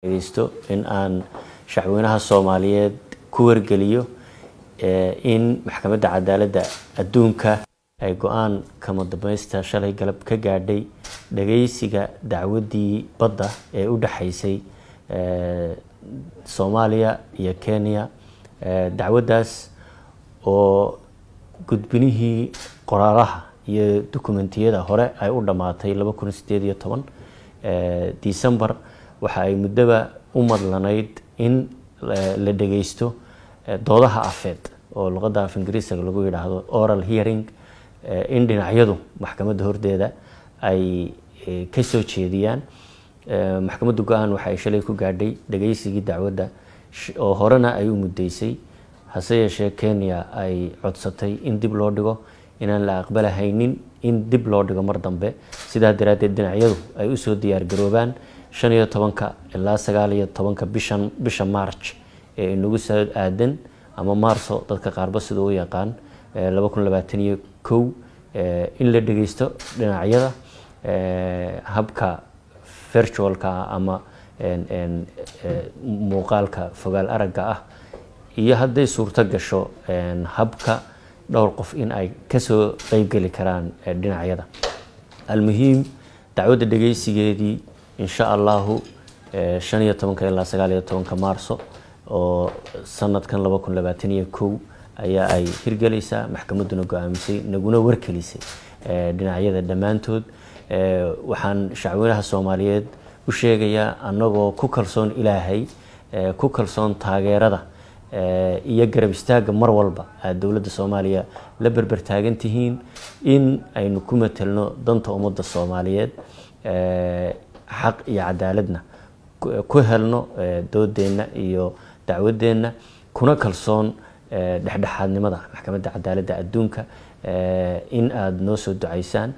dsto in aan shacweynaha soomaaliyeed ku wargeliyo eh, in maxkamadda cadaaladda adduunka ay go-aan kama dambaysta shalay galab ka gaadhay dhegaysiga dacwaddii badda ee u dhexaysay eh, soomaaliya iyo kenya eh, dacwaddaas oo gudbinihii qoraalaha iyo dukumentiyada hore ay u dhammaatay disembar waxa ay muddaba u madlanayd in eh, la dhegaysto eh, doodaha afeed oo luqadda af ingiriisaga lagu yidhaahdo oral hearing eh, in dhinacyadu maxkamadda horteeda ay ka soo jeediyaan maxkamaddu go-aan waxa ay shalay ku gaadhay dhagaysigii dacwadda oo horena ay u muddaysay hase yeeshee kenya ay codsatay in dib loo dhigo inaan la aqbalahaynin in dib loo dhigo mar dambe sidaa daraaddeed dhinacyadu ay usoo diyaar garoobaan shan iyo tobanka ilaa sagaal iyo tobanka bishan bisha march ee inagu soo aadan ama maarso dadka qaarba sida u yaqaan laba kun labaatan iyo kow in la dhegeysto dhinacyada habka virtualka ah ama muuqaalka fogaal aragga ah iyo hadday suurto gasho habka dhowr qof in ay kasoo qeybgeli karaan dhinacyada almuhiim dacwadda dhegeysigeedii insha allaahu shan iyo tobanka ilaa sagaal iyo tobanka maarso oo sanadkan laba kun labaatan iyo kow ayaa ay hirgelaysaa maxkamaduna go-aamisay naguna warkelisay dhinacyada dhammaantood waxaan shacweynaha soomaaliyeed u sheegayaa annagoo ku kalsoon ilaahay ku kalsoon taageerada iyo garab istaagga mar walba aada dowladda soomaaliya la berber taagan tihiin in aynu ku matelno danta ummadda soomaaliyeed xaq iyo cadaaladna ku helno doodeenna iyo dacwadeenna kuna kalsoon dhexdhexaadnimada maxkamadda cadaaladda adduunka in aada noo soo ducaysaan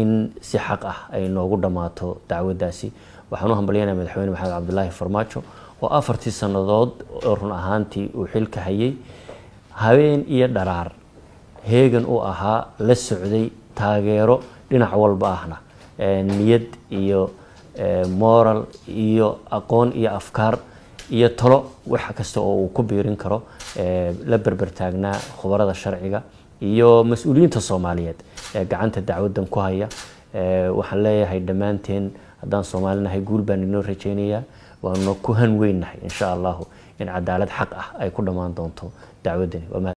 in si xaq ah ay noogu dhammaato dacwadaasi waxaan u hambalyanaya madaxweyne maxamed cabdulaahi farmaajo oo afartii sannadood oo run ahaantii uu xilka hayay habeen iyo dharaar heegan uu ahaa la socday taageero dhinac walba ahna niyad iyo moral iyo aqoon iyo afkaar iyo talo wax kasta oo uu ku biirin karo la berbertaagnaa khubarada sharciga iyo mas-uuliyiinta soomaaliyeed ee gacanta dacwadan ku haya waxaan leeyahay dhammaanteen haddaan soomaalinahay guul baan inoo rajaynayaa waanuna ku hanweynahay insha allahu in cadaalad xaq ah ay ku dhammaan doonto dacwadani